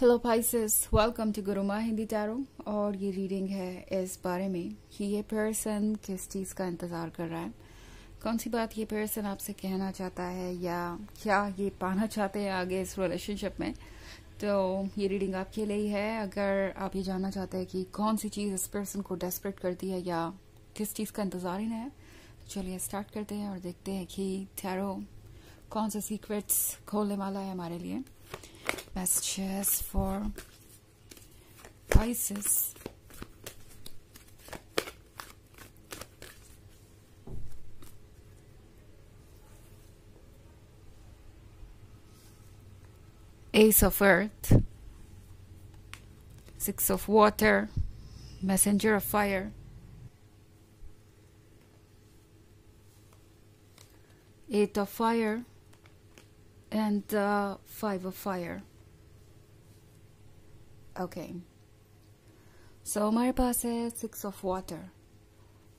Hello Pisces welcome to Guruma Hindi tarot और ये reading है इस बारे में कि ये पर्सन किस चीज़ का इंतज़ार कर रहा है कौन सी बात ये पर्सन आपसे कहना चाहता है या क्या ये पाना चाहते हैं आगे इस रिलेशनशिप में तो ये रीडिंग आपके लिए है अगर आप ये जानना चाहते हैं कि कौन सी चीज़ इस पर्सन को डेस्परेट करती है या किस चीज़ का इंतज़ार ही है तो चलिए स्टार्ट करते हैं और देखते हैं कि टैरो कौन से सीक्रेट्स खोलने वाला है हमारे लिए messages for Pisces. Ace of Earth, Six of Water, Messenger of Fire, Eight of Fire, and uh, Five of Fire. Okay. सो हमारे पास है सिक्स ऑफ वाटर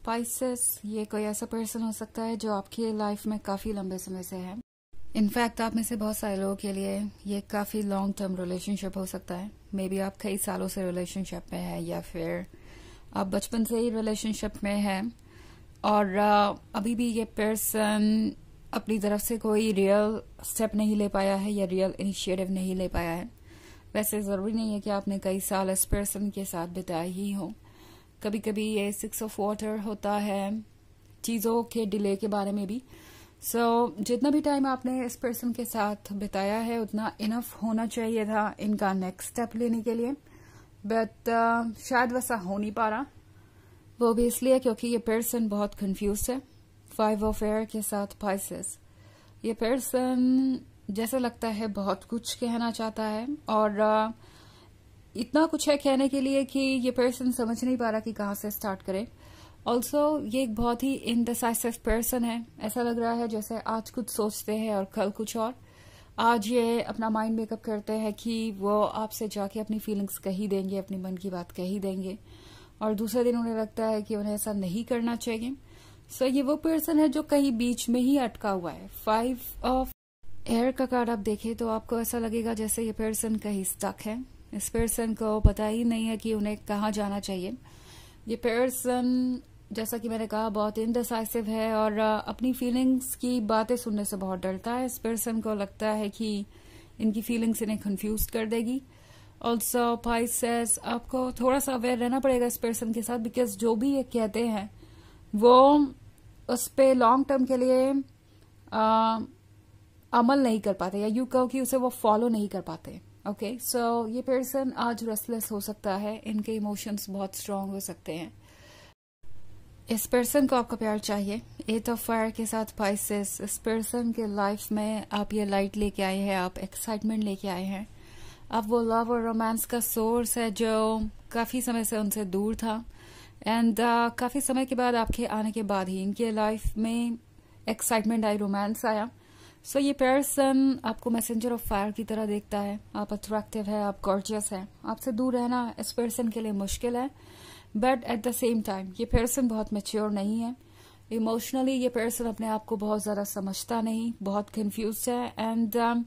पाइसेस ये कोई ऐसा पर्सन हो सकता है जो आपकी लाइफ में काफ़ी लंबे समय से है इनफैक्ट आप में से बहुत सारे लोगों के लिए ये काफ़ी लॉन्ग टर्म रिलेशनशिप हो सकता है मे बी आप कई सालों से रिलेशनशिप में है या फिर आप बचपन से ही रिलेशनशिप में है और uh, अभी भी ये पर्सन अपनी तरफ से कोई रियल स्टेप नहीं ले पाया है या रियल इनिशिएटिव नहीं ले पाया है वैसे ज़रूरी नहीं है कि आपने कई साल इस पर्सन के साथ बिताए ही हो कभी कभी ये सिक्स ऑफ वाटर होता है चीज़ों के डिले के बारे में भी सो so, जितना भी टाइम आपने इस पर्सन के साथ बिताया है उतना इनफ होना चाहिए था इनका नेक्स्ट स्टेप लेने के लिए बट uh, शायद वैसा हो नहीं पा रहा वो भी इसलिए क्योंकि ये पर्सन बहुत कंफ्यूज है फाइव ऑफ एयर के साथ फाइसेस ये पर्सन जैसा लगता है बहुत कुछ कहना चाहता है और इतना कुछ है कहने के लिए कि ये पर्सन समझ नहीं पा रहा कि कहाँ से स्टार्ट करें ऑल्सो ये एक बहुत ही इनडिसाइसिव पर्सन है ऐसा लग रहा है जैसे आज कुछ सोचते हैं और कल कुछ और आज ये अपना माइंड मेकअप करते हैं कि वो आपसे जाके अपनी फीलिंग्स कही देंगे अपने मन की बात कही देंगे और दूसरे दिन उन्हें लगता है कि उन्हें ऐसा नहीं करना चाहिए सो so, ये वो पर्सन है जो कहीं बीच में ही अटका हुआ है फाइव ऑफ एयर का कार्ड आप देखें तो आपको ऐसा लगेगा जैसे ये पर्सन कहीं स्टक है इस पर्सन को पता ही नहीं है कि उन्हें कहाँ जाना चाहिए ये पर्सन जैसा कि मैंने कहा बहुत इनडिसाइसिव है और अपनी फीलिंग्स की बातें सुनने से बहुत डरता है इस पर्सन को लगता है कि इनकी फीलिंग्स इन्हें कन्फ्यूज कर देगी ऑल्सो पाइस आपको थोड़ा सा अवेयर रहना पड़ेगा इस पर्सन के साथ बिकॉज जो भी ये कहते हैं वो उस पर लॉन्ग टर्म के लिए आ, अमल नहीं कर पाते या यू कहो कि उसे वो फॉलो नहीं कर पाते ओके सो ये पर्सन आज रेस्टलेस हो सकता है इनके इमोशंस बहुत स्ट्रांग हो सकते हैं इस पर्सन को आपका प्यार चाहिए एट ऑफ फायर के साथ पाइसिस इस पर्सन के लाइफ में आप ये लाइट लेके आए हैं आप एक्साइटमेंट लेके आए हैं अब वो लव और रोमांस का सोर्स है जो काफ़ी समय से उनसे दूर था एंड uh, काफ़ी समय के बाद आपके आने के बाद ही इनके लाइफ में एक्साइटमेंट आई रोमांस आया सो so, ये पर्सन आपको मैसेंजर ऑफ फायर की तरह देखता है आप अट्रैक्टिव है आप गॉर्जियस है आपसे दूर रहना इस पर्सन के लिए मुश्किल है but at the same time ये पर्सन बहुत मेच्योर नहीं है इमोशनली ये पर्सन अपने आप को बहुत ज़्यादा समझता नहीं बहुत कंफ्यूज है एंड uh, um,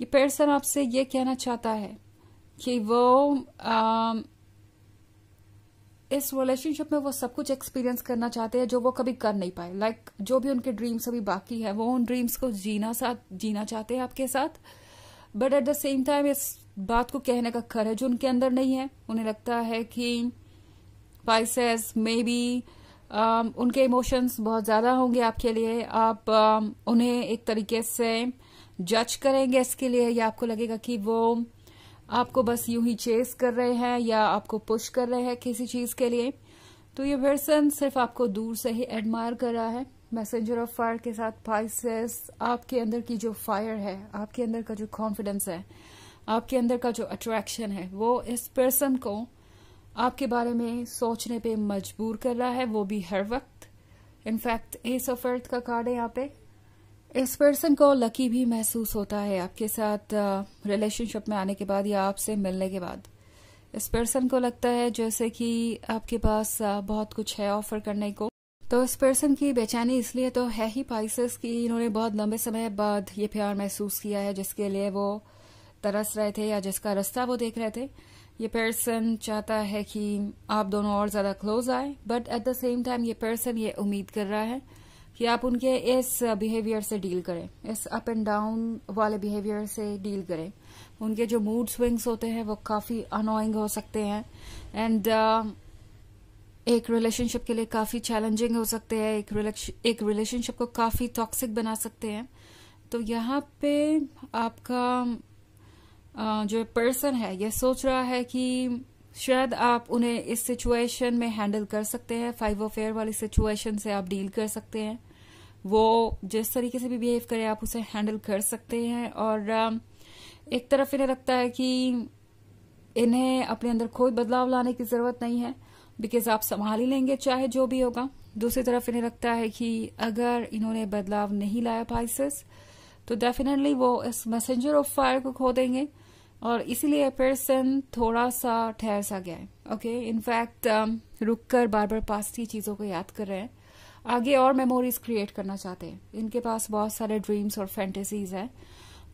ये पर्सन आपसे ये कहना चाहता है कि वो uh, इस रिलेशनशिप में वो सब कुछ एक्सपीरियंस करना चाहते हैं जो वो कभी कर नहीं पाए लाइक like, जो भी उनके ड्रीम्स अभी बाकी है वो उन ड्रीम्स को जीना साथ जीना चाहते हैं आपके साथ but at the same time इस बात को कहने का खर है जो उनके अंदर नहीं है उन्हें लगता है कि पाइसेस मे बी उनके इमोशंस बहुत ज़्यादा होंगे आपके लिए आप um, उन्हें एक तरीके से जज करेंगे इसके लिए या आपको लगेगा कि वो आपको बस यूं ही चेस कर रहे हैं या आपको पुश कर रहे हैं किसी चीज़ के लिए तो ये पर्सन सिर्फ आपको दूर से ही एडमायर कर रहा है मैसेंजर ऑफ फायर के साथ फाइसेस आपके अंदर की जो फायर है आपके अंदर का जो कॉन्फिडेंस है आपके अंदर का जो अट्रैक्शन है वो इस पर्सन को आपके बारे में सोचने पे मजबूर कर रहा है वो भी हर वक्त इनफैक्ट एस ऑफ अर्थ का कार्ड है यहाँ पे इस पर्सन को लकी भी महसूस होता है आपके साथ रिलेशनशिप में आने के बाद या आपसे मिलने के बाद इस पर्सन को लगता है जैसे कि आपके पास बहुत कुछ है ऑफर करने को तो इस पर्सन की बेचैनी इसलिए तो है ही पाइसिस कि इन्होंने बहुत लंबे समय बाद ये प्यार महसूस किया है जिसके लिए वो तरस रहे थे या जिसका रास्ता वो देख रहे थे ये पर्सन चाहता है कि आप दोनों और ज्यादा क्लोज आए but at the same time ये पर्सन ये उम्मीद कर रहा है कि आप उनके इस बिहेवियर से डील करें इस अप एंड डाउन वाले बिहेवियर से डील करें उनके जो मूड स्विंग्स होते हैं वो काफ़ी अनोइंग हो सकते हैं एंड uh, एक रिलेशनशिप के लिए काफ़ी चैलेंजिंग हो सकते हैं एक एक रिलेशनशिप को काफ़ी टॉक्सिक बना सकते हैं तो यहाँ पे आपका uh, जो पर्सन है ये सोच रहा है कि शायद आप उन्हें इस सिचुएशन में हैंडल कर सकते हैं फाइव ऑफ एयर वाली सिचुएशन से आप डील कर सकते हैं वो जिस तरीके से भी बिहेव करे आप उसे हैंडल कर सकते हैं और um, एक तरफ इन्हें लगता है कि इन्हें अपने अंदर कोई बदलाव लाने की जरूरत नहीं है बिकॉज आप संभाल ही लेंगे चाहे जो भी होगा दूसरी तरफ इन्हें लगता है कि अगर इन्होंने बदलाव नहीं लाया पाइसिस तो डेफिनेटली वो इस मैसेंजर ऑफ फायर को खो देंगे और इसीलिए पर्सन थोड़ा सा ठहर सा गया है ओके इनफैक्ट um, रुक कर बार बार पास्ट की चीज़ों को याद कर रहे हैं आगे और मेमोरीज क्रिएट करना चाहते हैं इनके पास बहुत सारे ड्रीम्स और फैंटेसीज हैं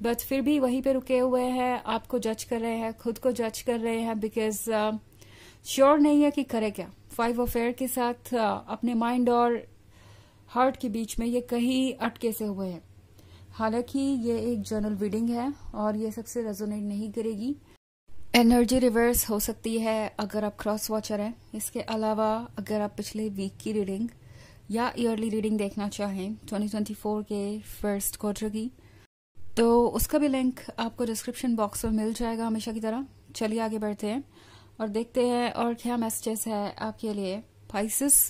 बट फिर भी वहीं पे रुके हुए हैं आपको जज कर रहे हैं खुद को जज कर रहे हैं बिकॉज श्योर uh, नहीं है कि करे क्या फाइव अफेयर के साथ uh, अपने माइंड और हार्ट के बीच में ये कहीं अटके से हुए हैं हालांकि ये एक जर्नल रीडिंग है और ये सबसे रेजोनेट नहीं करेगी एनर्जी रिवर्स हो सकती है अगर आप क्रॉस वॉचर हैं इसके अलावा अगर आप पिछले वीक की रीडिंग या ईयरली रीडिंग देखना चाहें 2024 के फर्स्ट क्वार्टर की तो उसका भी लिंक आपको डिस्क्रिप्शन बॉक्स में मिल जाएगा हमेशा की तरह चलिए आगे बढ़ते हैं और देखते हैं और क्या मैसेजेस है आपके लिए Pisces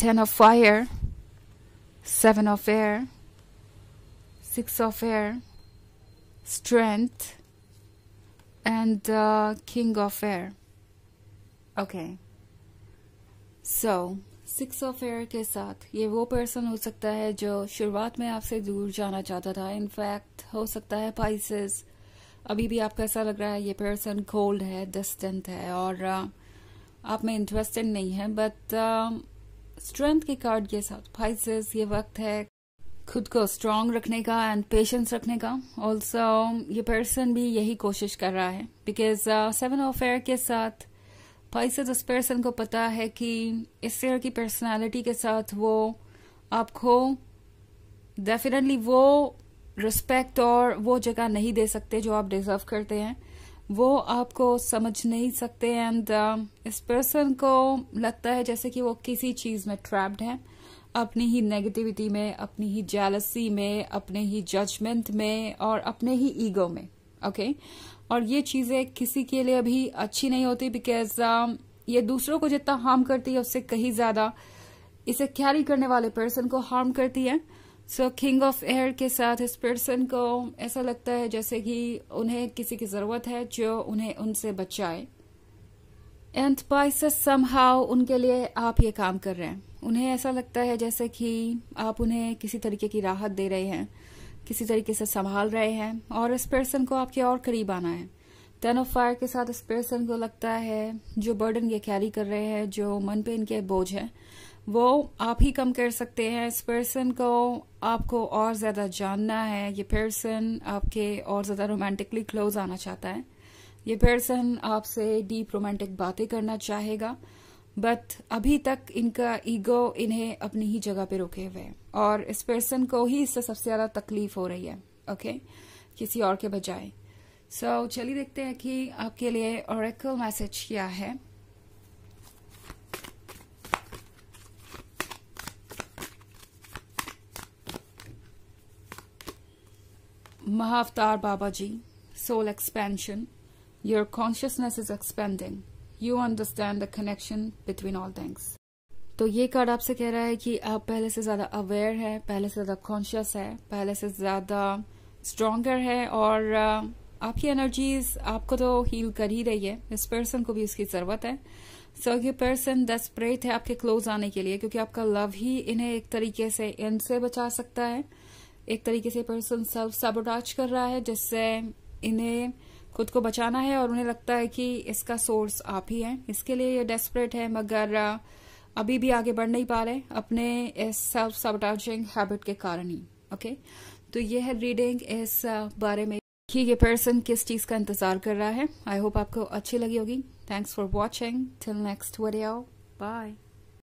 ten of fire seven of air six of air strength and uh, King of Air. Okay. So, six of air के साथ ये वो पर्सन हो सकता है जो शुरुआत में आपसे दूर जाना चाहता था इनफैक्ट हो सकता है पाइसिस अभी भी आपको ऐसा लग रहा है ये पर्सन कोल्ड है डिस्टेंट है और uh, आप में इंटरेस्टेड नहीं है बट स्ट्रेंथ uh, के कार्ड के साथ पाइसिस ये वक्त है खुद को स्ट्रांग रखने का एंड पेशेंस रखने का ऑल्सो ये पर्सन भी यही कोशिश कर रहा है बिकॉज सेवन ऑफ एयर के साथ फाइस उस पर्सन को पता है कि इस एयर की पर्सनालिटी के साथ वो आपको डेफिनेटली वो रिस्पेक्ट और वो जगह नहीं दे सकते जो आप डिजर्व करते हैं वो आपको समझ नहीं सकते एंड uh, इस पर्सन को लगता है जैसे कि वो किसी चीज में ट्रैप्ड है अपनी ही नेगेटिविटी में अपनी ही जेलसी में अपने ही जजमेंट में और अपने ही ईगो में ओके okay? और ये चीजें किसी के लिए भी अच्छी नहीं होती बिकॉज uh, um, ये दूसरों को जितना हार्म करती है उससे कहीं ज्यादा इसे कैरी करने वाले पर्सन को हार्म करती है सो किंग ऑफ एयर के साथ इस पर्सन को ऐसा लगता है जैसे कि उन्हें किसी की ज़रूरत है जो उन्हें उनसे बचाए एंथ पाइस सम उनके लिए आप ये काम कर रहे हैं उन्हें ऐसा लगता है जैसे कि आप उन्हें किसी तरीके की राहत दे रहे हैं किसी तरीके से संभाल रहे हैं और इस पर्सन को आपके और करीब आना है टेन ऑफ फायर के साथ इस पर्सन को लगता है जो बर्डन ये कैरी कर रहे हैं जो मन पे इनके बोझ है वो आप ही कम कर सकते हैं इस पर्सन को आपको और ज़्यादा जानना है ये पर्सन आपके और ज़्यादा रोमांटिकली क्लोज आना चाहता है ये पर्सन आपसे डीप रोमांटिक बातें करना चाहेगा बट अभी तक इनका ईगो इन्हें अपनी ही जगह पे रोके हुए हैं और इस पर्सन को ही इससे सबसे ज़्यादा तकलीफ हो रही है ओके किसी और के बजाय सो so, चलिए देखते हैं कि आपके लिए ओरेकल मैसेज क्या है Mahavtar Babaji, Soul Expansion, your consciousness is expanding. You understand the connection between all things. तो ये कार्ड आपसे कह रहा है कि आप पहले से ज्यादा अवेयर है पहले से ज्यादा कॉन्शियस है पहले से ज्यादा स्ट्रोंगर है और uh, आपकी एनर्जीज आपको तो हील कर ही रही है इस पर्सन को भी उसकी जरूरत है सो ये पर्सन डेस्परेट है आपके क्लोज आने के लिए क्योंकि आपका लव ही इन्हें एक तरीके से इनसे बचा सकता है एक तरीके से पर्सन सेल्फ सबोटाज कर रहा है जिससे इन्हें खुद को बचाना है और उन्हें लगता है कि इसका सोर्स आप ही हैं इसके लिए ये डेस्परेट है मगर अभी भी आगे बढ़ नहीं पा रहे अपने इस सेल्फ सबोटाजिंग हैबिट के कारण ही ओके तो ये है रीडिंग इस बारे में कि ये पर्सन किस चीज का इंतजार कर रहा है आई होप आपको अच्छी लगी होगी thanks for watching till next वरिया बाय